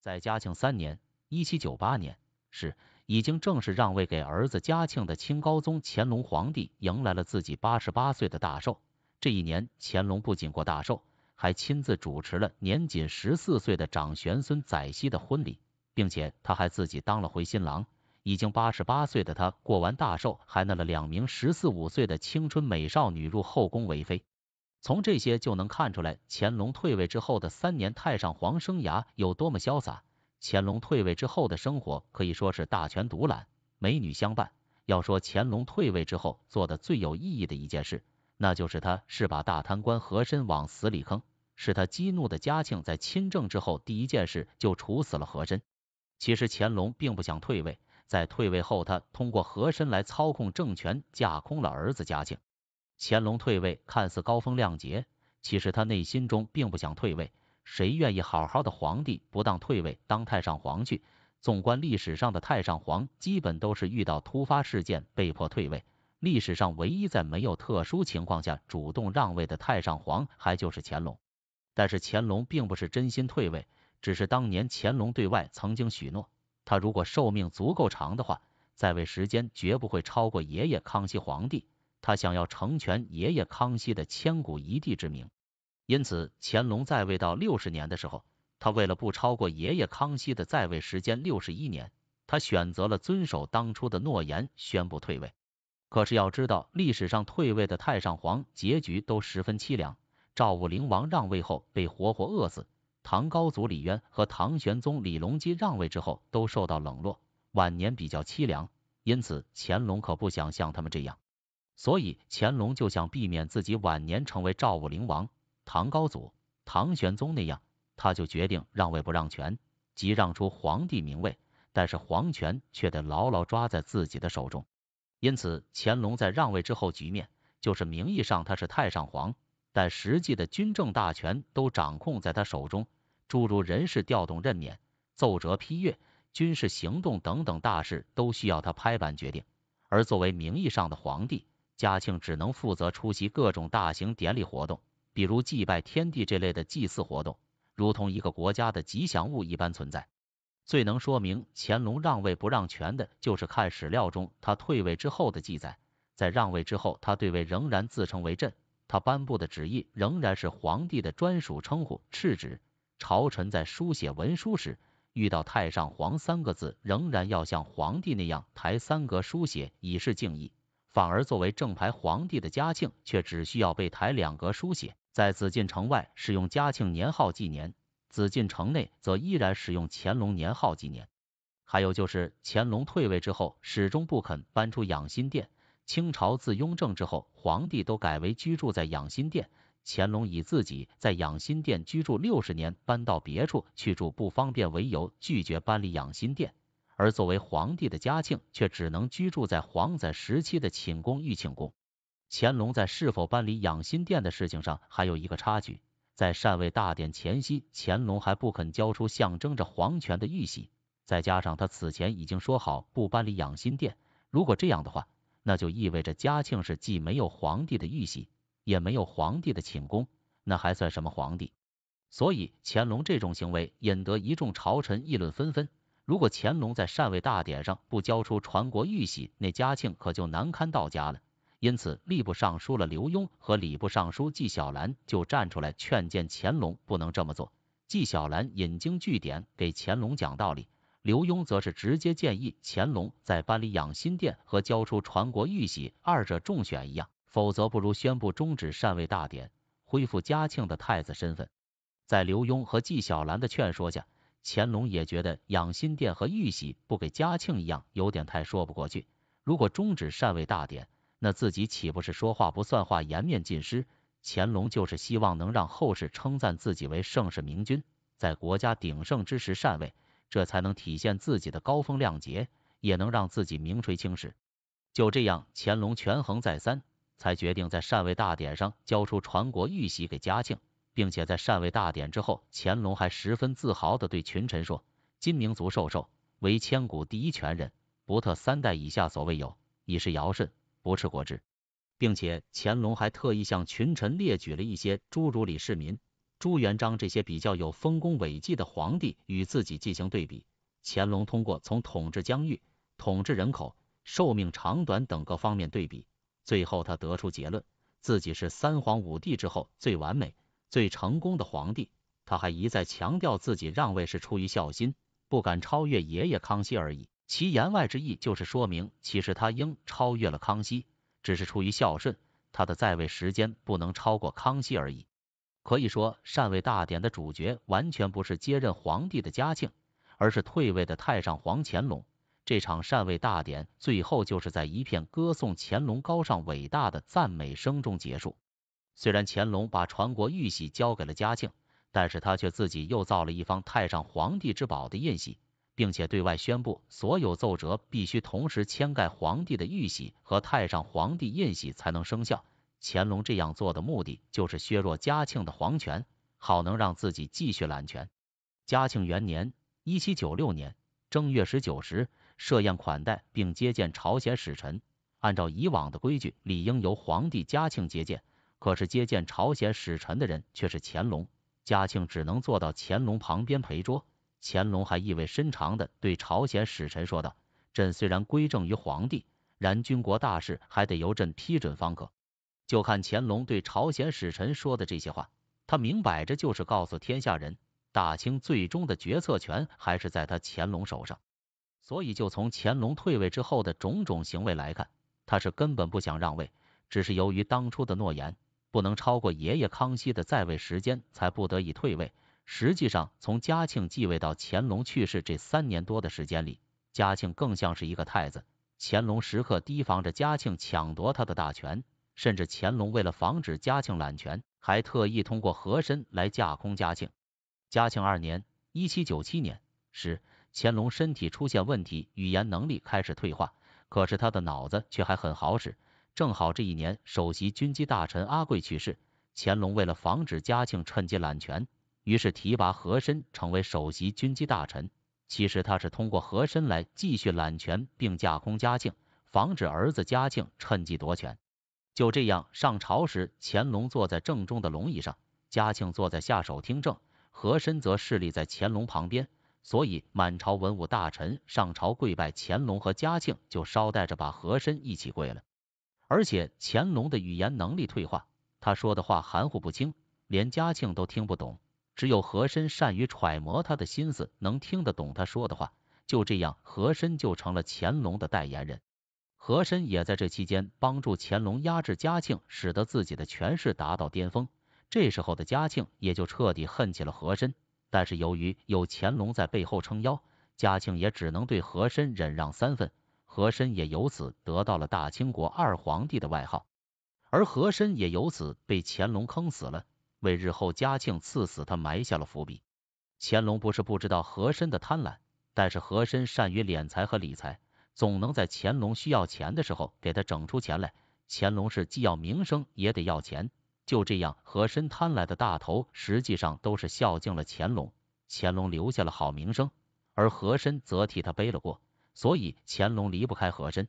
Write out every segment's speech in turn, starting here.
在嘉庆三年一七九八年），是已经正式让位给儿子嘉庆的清高宗乾隆皇帝迎来了自己八十八岁的大寿。这一年，乾隆不仅过大寿，还亲自主持了年仅十四岁的长玄孙载熙的婚礼，并且他还自己当了回新郎。已经八十八岁的他，过完大寿还纳了两名十四五岁的青春美少女入后宫为妃。从这些就能看出来，乾隆退位之后的三年太上皇生涯有多么潇洒。乾隆退位之后的生活可以说是大权独揽，美女相伴。要说乾隆退位之后做的最有意义的一件事，那就是他是把大贪官和珅往死里坑，是他激怒的嘉庆在亲政之后第一件事就处死了和珅。其实乾隆并不想退位，在退位后他通过和珅来操控政权，架空了儿子嘉庆。乾隆退位看似高风亮节，其实他内心中并不想退位。谁愿意好好的皇帝不当退位当太上皇去？纵观历史上的太上皇，基本都是遇到突发事件被迫退位。历史上唯一在没有特殊情况下主动让位的太上皇，还就是乾隆。但是乾隆并不是真心退位，只是当年乾隆对外曾经许诺，他如果寿命足够长的话，在位时间绝不会超过爷爷康熙皇帝。他想要成全爷爷康熙的千古一帝之名，因此乾隆在位到六十年的时候，他为了不超过爷爷康熙的在位时间六十一年，他选择了遵守当初的诺言，宣布退位。可是要知道，历史上退位的太上皇结局都十分凄凉，赵武灵王让位后被活活饿死，唐高祖李渊和唐玄宗李隆基让位之后都受到冷落，晚年比较凄凉。因此乾隆可不想像他们这样。所以乾隆就想避免自己晚年成为赵武灵王、唐高祖、唐玄宗那样，他就决定让位不让权，即让出皇帝名位，但是皇权却得牢牢抓在自己的手中。因此，乾隆在让位之后，局面就是名义上他是太上皇，但实际的军政大权都掌控在他手中，诸如人事调动、任免、奏折批阅、军事行动等等大事都需要他拍板决定，而作为名义上的皇帝。嘉庆只能负责出席各种大型典礼活动，比如祭拜天地这类的祭祀活动，如同一个国家的吉祥物一般存在。最能说明乾隆让位不让权的，就是看史料中他退位之后的记载。在让位之后，他对位仍然自称为朕，他颁布的旨意仍然是皇帝的专属称呼，敕旨。朝臣在书写文书时，遇到“太上皇”三个字，仍然要像皇帝那样抬三格书写，以示敬意。反而作为正牌皇帝的嘉庆，却只需要被抬两格书写，在紫禁城外使用嘉庆年号纪年，紫禁城内则依然使用乾隆年号纪年。还有就是乾隆退位之后，始终不肯搬出养心殿。清朝自雍正之后，皇帝都改为居住在养心殿，乾隆以自己在养心殿居住六十年，搬到别处去住不方便为由，拒绝搬离养心殿。而作为皇帝的嘉庆却只能居住在皇仔时期的寝宫玉庆宫。乾隆在是否搬离养心殿的事情上还有一个插曲，在禅位大典前夕，乾隆还不肯交出象征着皇权的玉玺，再加上他此前已经说好不搬离养心殿，如果这样的话，那就意味着嘉庆是既没有皇帝的玉玺，也没有皇帝的寝宫，那还算什么皇帝？所以乾隆这种行为引得一众朝臣议论纷纷。如果乾隆在禅位大典上不交出传国玉玺，那嘉庆可就难堪到家了。因此，吏部尚书了刘墉和礼部尚书纪晓岚就站出来劝谏乾隆不能这么做。纪晓岚引经据典给乾隆讲道理，刘墉则是直接建议乾隆在班里养心殿和交出传国玉玺二者中选一样，否则不如宣布终止禅位大典，恢复嘉庆的太子身份。在刘墉和纪晓岚的劝说下，乾隆也觉得养心殿和玉玺不给嘉庆一样，有点太说不过去。如果终止禅位大典，那自己岂不是说话不算话，颜面尽失？乾隆就是希望能让后世称赞自己为盛世明君，在国家鼎盛之时禅位，这才能体现自己的高风亮节，也能让自己名垂青史。就这样，乾隆权衡再三，才决定在禅位大典上交出传国玉玺给嘉庆。并且在禅位大典之后，乾隆还十分自豪的对群臣说：“金明族受寿为千古第一权人，不特三代以下所未有，已是尧舜，不斥国之。”并且乾隆还特意向群臣列举了一些诸如李世民、朱元璋这些比较有丰功伟绩的皇帝与自己进行对比。乾隆通过从统治疆域、统治人口、寿命长短等各方面对比，最后他得出结论：自己是三皇五帝之后最完美。最成功的皇帝，他还一再强调自己让位是出于孝心，不敢超越爷爷康熙而已。其言外之意就是说明，其实他应超越了康熙，只是出于孝顺，他的在位时间不能超过康熙而已。可以说，禅位大典的主角完全不是接任皇帝的嘉庆，而是退位的太上皇乾隆。这场禅位大典最后就是在一片歌颂乾隆高尚伟大的赞美声中结束。虽然乾隆把传国玉玺交给了嘉庆，但是他却自己又造了一方太上皇帝之宝的印玺，并且对外宣布，所有奏折必须同时签盖皇帝的玉玺和太上皇帝印玺才能生效。乾隆这样做的目的就是削弱嘉庆的皇权，好能让自己继续揽权。嘉庆元年（一七九六年）正月十九时，设宴款待并接见朝鲜使臣，按照以往的规矩，理应由皇帝嘉庆接见。可是接见朝鲜使臣的人却是乾隆，嘉庆只能坐到乾隆旁边陪桌。乾隆还意味深长的对朝鲜使臣说道：“朕虽然归政于皇帝，然军国大事还得由朕批准方可。”就看乾隆对朝鲜使臣说的这些话，他明摆着就是告诉天下人，大清最终的决策权还是在他乾隆手上。所以，就从乾隆退位之后的种种行为来看，他是根本不想让位，只是由于当初的诺言。不能超过爷爷康熙的在位时间，才不得已退位。实际上，从嘉庆继位到乾隆去世这三年多的时间里，嘉庆更像是一个太子，乾隆时刻提防着嘉庆抢夺他的大权，甚至乾隆为了防止嘉庆揽权，还特意通过和珅来架空嘉庆。嘉庆二年（一七九七年）时，乾隆身体出现问题，语言能力开始退化，可是他的脑子却还很好使。正好这一年，首席军机大臣阿桂去世，乾隆为了防止嘉庆趁机揽权，于是提拔和珅成为首席军机大臣。其实他是通过和珅来继续揽权，并架空嘉庆，防止儿子嘉庆趁机夺权。就这样，上朝时，乾隆坐在正中的龙椅上，嘉庆坐在下手听政，和珅则侍立在乾隆旁边。所以满朝文武大臣上朝跪拜乾隆和嘉庆，就捎带着把和珅一起跪了。而且乾隆的语言能力退化，他说的话含糊不清，连嘉庆都听不懂。只有和珅善于揣摩他的心思，能听得懂他说的话。就这样，和珅就成了乾隆的代言人。和珅也在这期间帮助乾隆压制嘉庆，使得自己的权势达到巅峰。这时候的嘉庆也就彻底恨起了和珅。但是由于有乾隆在背后撑腰，嘉庆也只能对和珅忍让三分。和珅也由此得到了大清国二皇帝的外号，而和珅也由此被乾隆坑死了，为日后嘉庆赐死他埋下了伏笔。乾隆不是不知道和珅的贪婪，但是和珅善于敛财和理财，总能在乾隆需要钱的时候给他整出钱来。乾隆是既要名声也得要钱，就这样和珅贪婪的大头实际上都是孝敬了乾隆，乾隆留下了好名声，而和珅则替他背了锅。所以乾隆离不开和珅，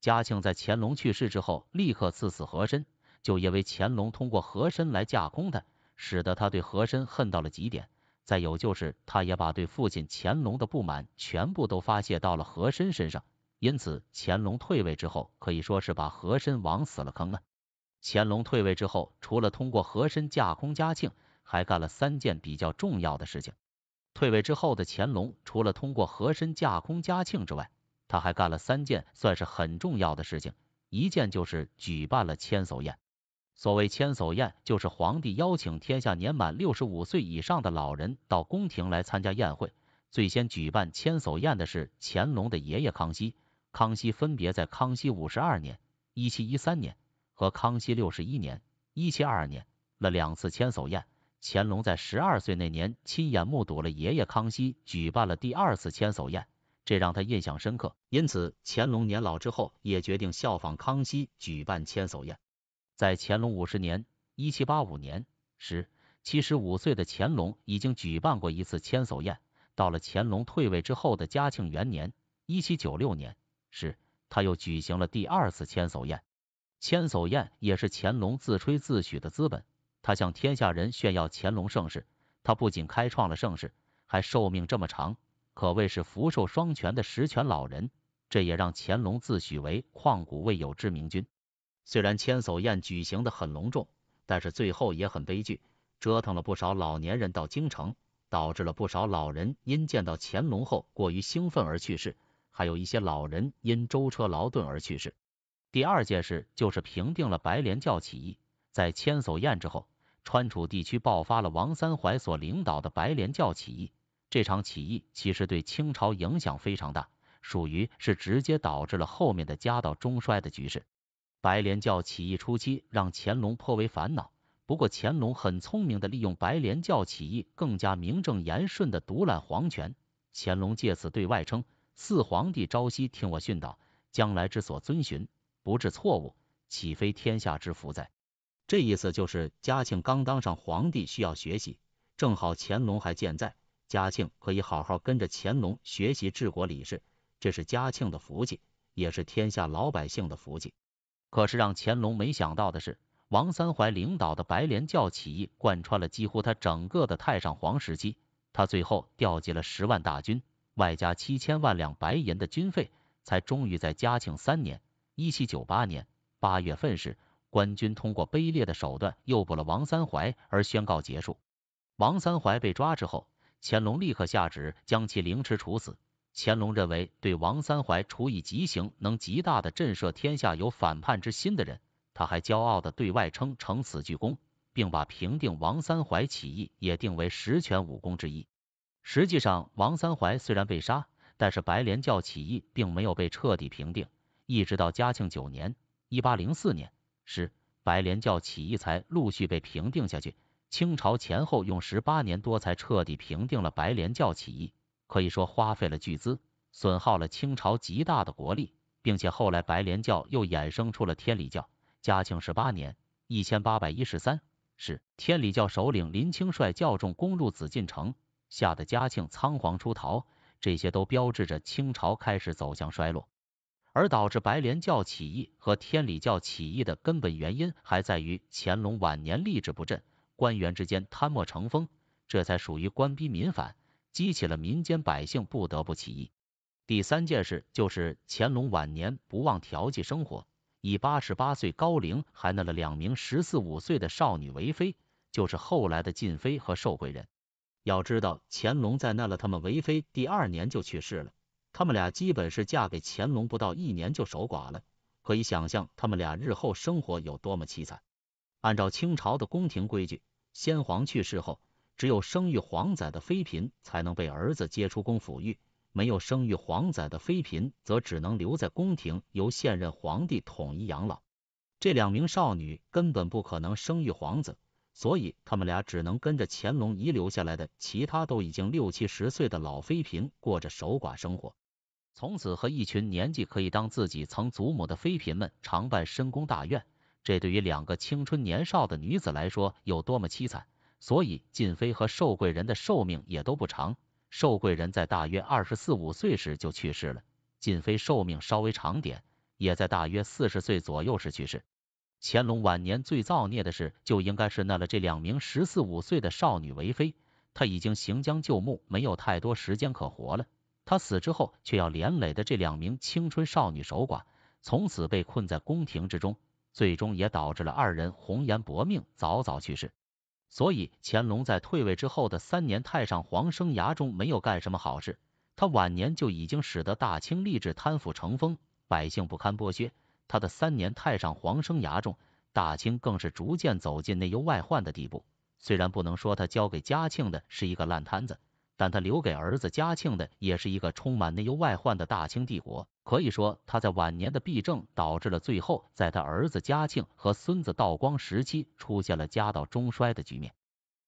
嘉庆在乾隆去世之后立刻赐死和珅，就因为乾隆通过和珅来架空他，使得他对和珅恨到了极点。再有就是他也把对父亲乾隆的不满全部都发泄到了和珅身上，因此乾隆退位之后可以说是把和珅往死了坑了。乾隆退位之后，除了通过和珅架空嘉庆，还干了三件比较重要的事情。退位之后的乾隆，除了通过和珅架空嘉庆之外，他还干了三件算是很重要的事情。一件就是举办了千叟宴。所谓千叟宴，就是皇帝邀请天下年满六十五岁以上的老人到宫廷来参加宴会。最先举办千叟宴的是乾隆的爷爷康熙，康熙分别在康熙五十二年（一七一三年）和康熙六十一年（一七二二年）了两次千叟宴。乾隆在十二岁那年亲眼目睹了爷爷康熙举办了第二次千叟宴，这让他印象深刻。因此，乾隆年老之后也决定效仿康熙举办千叟宴。在乾隆五十年（一七八五年）时，七十五岁的乾隆已经举办过一次千叟宴。到了乾隆退位之后的嘉庆元年（一七九六年）时，他又举行了第二次千叟宴。千叟宴也是乾隆自吹自诩的资本。他向天下人炫耀乾隆盛世，他不仅开创了盛世，还寿命这么长，可谓是福寿双全的十全老人。这也让乾隆自诩为旷古未有之明君。虽然千叟宴举行的很隆重，但是最后也很悲剧，折腾了不少老年人到京城，导致了不少老人因见到乾隆后过于兴奋而去世，还有一些老人因舟车劳顿而去世。第二件事就是平定了白莲教起义，在千叟宴之后。川楚地区爆发了王三槐所领导的白莲教起义，这场起义其实对清朝影响非常大，属于是直接导致了后面的家道中衰的局势。白莲教起义初期让乾隆颇为烦恼，不过乾隆很聪明的利用白莲教起义，更加名正言顺的独揽皇权。乾隆借此对外称：“四皇帝朝夕听我训导，将来之所遵循，不致错误，岂非天下之福哉？”这意思就是，嘉庆刚当上皇帝需要学习，正好乾隆还健在，嘉庆可以好好跟着乾隆学习治国理事，这是嘉庆的福气，也是天下老百姓的福气。可是让乾隆没想到的是，王三槐领导的白莲教起义贯穿了几乎他整个的太上皇时期，他最后调集了十万大军，外加七千万两白银的军费，才终于在嘉庆三年（一七九八年）八月份时。官军通过卑劣的手段诱捕了王三槐，而宣告结束。王三槐被抓之后，乾隆立刻下旨将其凌迟处死。乾隆认为对王三槐处以极刑，能极大的震慑天下有反叛之心的人。他还骄傲的对外称成此巨功，并把平定王三槐起义也定为十全武功之一。实际上，王三槐虽然被杀，但是白莲教起义并没有被彻底平定，一直到嘉庆九年 （1804 年）。是白莲教起义才陆续被平定下去，清朝前后用十八年多才彻底平定了白莲教起义，可以说花费了巨资，损耗了清朝极大的国力，并且后来白莲教又衍生出了天理教。嘉庆十八年，一千八百一十三，是天理教首领林清率教众攻入紫禁城，吓得嘉庆仓皇出逃，这些都标志着清朝开始走向衰落。而导致白莲教起义和天理教起义的根本原因，还在于乾隆晚年吏治不振，官员之间贪墨成风，这才属于官逼民反，激起了民间百姓不得不起义。第三件事就是乾隆晚年不忘调剂生活，以八十八岁高龄还纳了两名十四五岁的少女为妃，就是后来的晋妃和寿贵人。要知道，乾隆在纳了他们为妃第二年就去世了。他们俩基本是嫁给乾隆不到一年就守寡了，可以想象他们俩日后生活有多么凄惨。按照清朝的宫廷规矩，先皇去世后，只有生育皇仔的妃嫔才能被儿子接出宫抚育，没有生育皇仔的妃嫔则只能留在宫廷由现任皇帝统一养老。这两名少女根本不可能生育皇子，所以他们俩只能跟着乾隆遗留下来的其他都已经六七十岁的老妃嫔过着守寡生活。从此和一群年纪可以当自己曾祖母的妃嫔们常伴深宫大院，这对于两个青春年少的女子来说有多么凄惨。所以，晋妃和寿贵人的寿命也都不长，寿贵人在大约二十四五岁时就去世了，晋妃寿命稍微长点，也在大约四十岁左右时去世。乾隆晚年最造孽的事，就应该是纳了这两名十四五岁的少女为妃，她已经行将就木，没有太多时间可活了。他死之后，却要连累的这两名青春少女守寡，从此被困在宫廷之中，最终也导致了二人红颜薄命，早早去世。所以乾隆在退位之后的三年太上皇生涯中，没有干什么好事，他晚年就已经使得大清吏治贪腐成风，百姓不堪剥削。他的三年太上皇生涯中，大清更是逐渐走进内忧外患的地步。虽然不能说他交给嘉庆的是一个烂摊子。但他留给儿子嘉庆的也是一个充满内忧外患的大清帝国，可以说他在晚年的弊政导致了最后在他儿子嘉庆和孙子道光时期出现了家道中衰的局面。